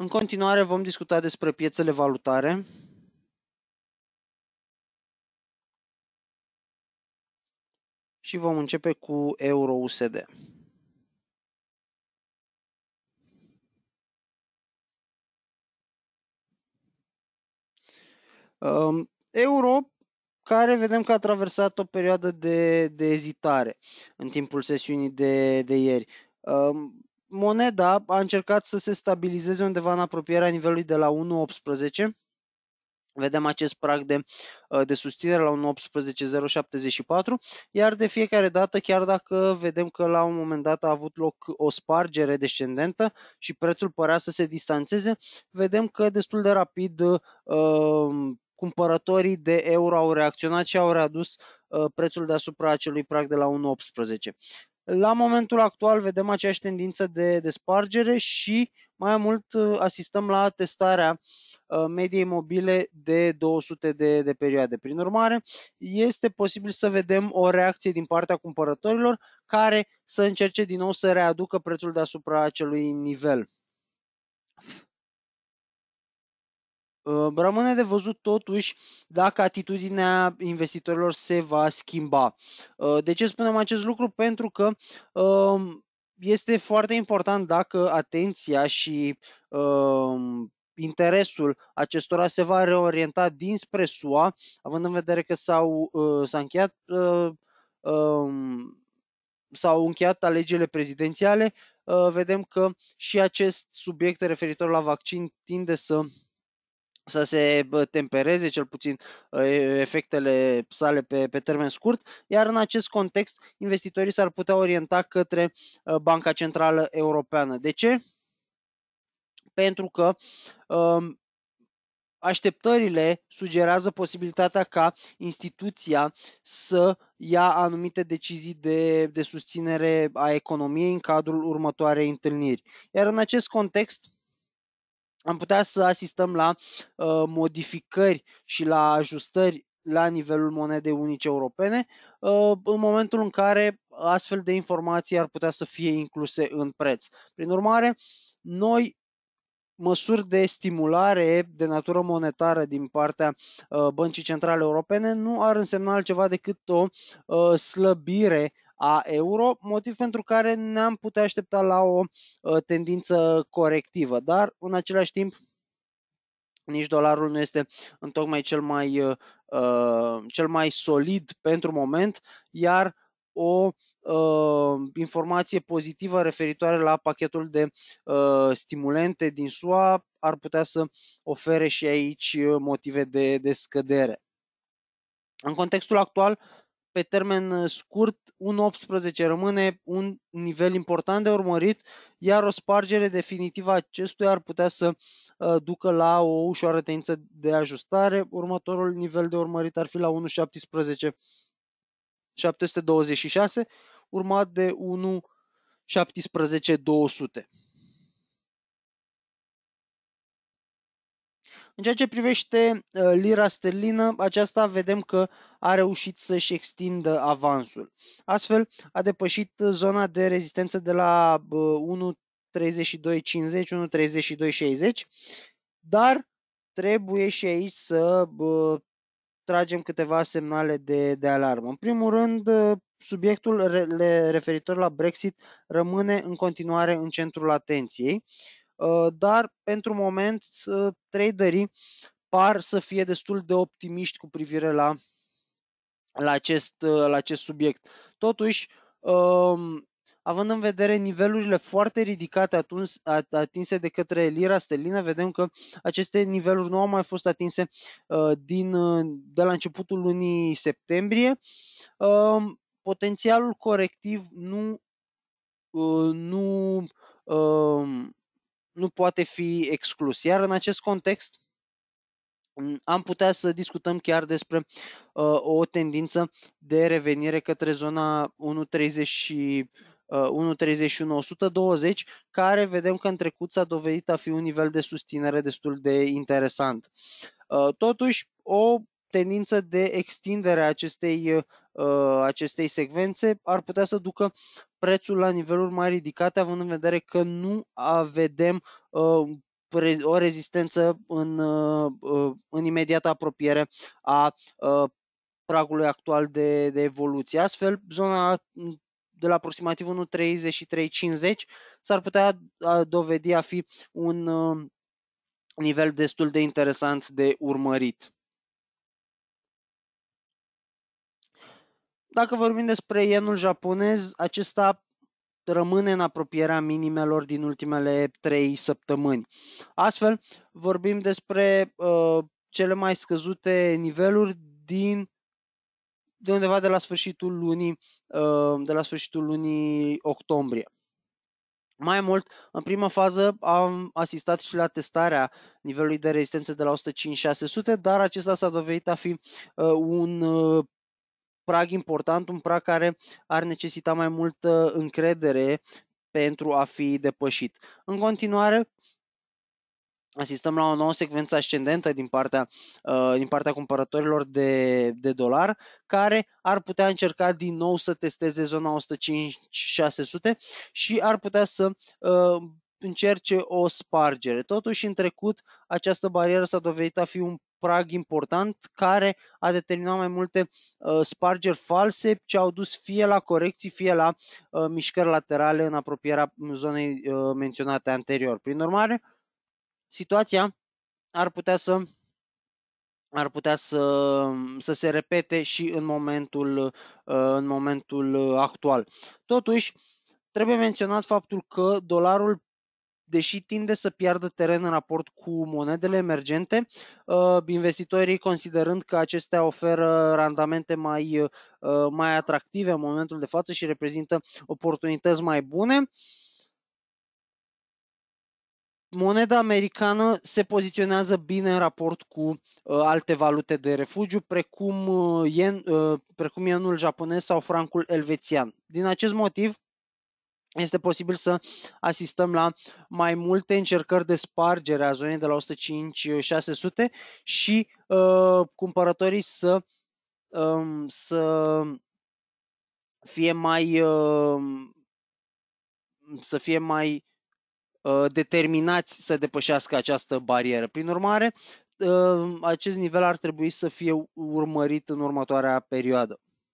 În continuare vom discuta despre piețele valutare. Și vom începe cu Euro-USD. Um, Euro care vedem că a traversat o perioadă de, de ezitare în timpul sesiunii de, de ieri. Um, moneda a încercat să se stabilizeze undeva în apropierea nivelului de la 1.18. Vedem acest prag de, uh, de susținere la 1.18.074, iar de fiecare dată, chiar dacă vedem că la un moment dat a avut loc o spargere descendentă și prețul părea să se distanțeze, vedem că destul de rapid uh, cumpărătorii de euro au reacționat și au readus uh, prețul deasupra acelui prag de la la momentul actual vedem aceeași tendință de, de spargere și mai mult uh, asistăm la testarea uh, mediei mobile de 200 de, de perioade. Prin urmare, este posibil să vedem o reacție din partea cumpărătorilor care să încerce din nou să readucă prețul deasupra acelui nivel. Ă, rămâne de văzut totuși dacă atitudinea investitorilor se va schimba. Ă, de ce spunem acest lucru? Pentru că ă, este foarte important dacă atenția și interesul acestora se va reorienta dinspre SUA, având în vedere că s-au, s-a încheiat s-au încheiat alegerile prezidențiale, vedem că și acest subiect referitor la vaccin tinde să să se tempereze cel puțin ă, efectele sale pe, pe termen scurt, iar în acest context investitorii s-ar putea orienta către ă, Banca Centrală Europeană. De ce? Pentru că um, așteptările sugerează posibilitatea ca instituția să ia anumite decizii de, de susținere a economiei în cadrul următoarei întâlniri. Iar în acest context, am putea să asistăm la uh, modificări și la ajustări la nivelul monedei unice europene, uh, în momentul în care astfel de informații ar putea să fie incluse în preț. Prin urmare, noi măsuri de stimulare de natură monetară din partea uh, Băncii Centrale Europene nu ar însemna altceva decât o uh, slăbire a euro, motiv pentru care ne-am putea aștepta la o uh, tendință corectivă, dar în același timp nici dolarul nu este în tocmai cel mai, uh, cel mai solid pentru moment, iar o uh, informație pozitivă referitoare la pachetul de uh, stimulente din SUA ar putea să ofere și aici uh, motive de, de scădere. În contextul actual, pe termen uh, scurt, 1,18 rămâne un nivel important de urmărit, iar o spargere definitivă a acestuia ar putea să uh, ducă la o ușoară tendință de ajustare. Următorul nivel de urmărit ar fi la 726, urmat de 1 17 200. În ceea ce privește uh, lira sterlină, aceasta vedem că a reușit să-și extindă avansul. Astfel, a depășit uh, zona de rezistență de la 1.32.50, uh, 1.32.60, dar trebuie și aici să tragem câteva semnale de, de alarmă. În primul rând, uh, subiectul re, referitor la Brexit rămâne în continuare în centrul atenției, uh, dar pentru moment uh, traderii par să fie destul de optimiști cu privire la, la, acest, la acest subiect. Totuși, um, având în vedere nivelurile foarte ridicate atinse de către lira sterlină, vedem că aceste niveluri nu au mai fost atinse uh, din, uh, de la începutul lunii septembrie. Um, potențialul corectiv nu, uh, nu, um, nu poate fi exclus. Iar în acest context, mm, am putea să discutăm chiar despre uh, o tendință de revenire către zona 1.30 1.31 120, care vedem că în trecut s-a dovedit a fi un nivel de susținere destul de interesant. Uh, totuși, o tendință de extindere a acestei, uh, acestei secvențe ar putea să ducă prețul la niveluri mai ridicate, având în vedere că nu vedem uh, o rezistență în, în imediată apropiere a pragului actual de, de evoluție. Astfel, zona de la aproximativ 1,3350 s-ar putea dovedi a fi un uh, nivel destul de interesant de urmărit. Dacă vorbim despre yenul japonez, acesta rămâne în apropierea minimelor din ultimele 3 săptămâni. Astfel, vorbim despre uh, cele mai scăzute niveluri din de undeva de la sfârșitul lunii, uh, de la sfârșitul lunii octombrie. Mai mult, în prima fază am asistat și la testarea nivelului de rezistență de la 105-600, dar acesta s-a dovedit a fi uh, un uh, prag important, un prag care ar necesita mai multă încredere pentru a fi depășit. În continuare, asistăm la o nouă secvență ascendentă din partea, uh, din partea cumpărătorilor de, de dolar, care ar putea încerca din nou să testeze zona 105-600 și ar putea să uh, încerce o spargere. Totuși, în trecut, această barieră s-a dovedit a fi un prag important care a determinat mai multe uh, spargeri false ce au dus fie la corecții, fie la uh, mișcări laterale în apropierea zonei uh, menționate anterior. Prin urmare, situația ar putea să ar putea să, să se repete și în momentul, uh, în momentul actual. Totuși, trebuie menționat faptul că dolarul deși tinde să piardă teren în raport cu monedele emergente, uh, investitorii considerând că acestea oferă randamente mai, uh, mai atractive în momentul de față și reprezintă oportunități mai bune, moneda americană se poziționează bine în raport cu uh, alte valute de refugiu, precum, uh, yen, uh, precum yenul japonez sau francul elvețian. Din acest motiv, este posibil să asistăm la mai multe încercări de spargere a zonei de la 105-600 și uh, cumpărătorii să, um, să fie mai uh, să fie mai Uh, determinați să depășească această barieră. Prin urmare, uh, acest nivel ar trebui să fie urmărit în următoarea perioadă.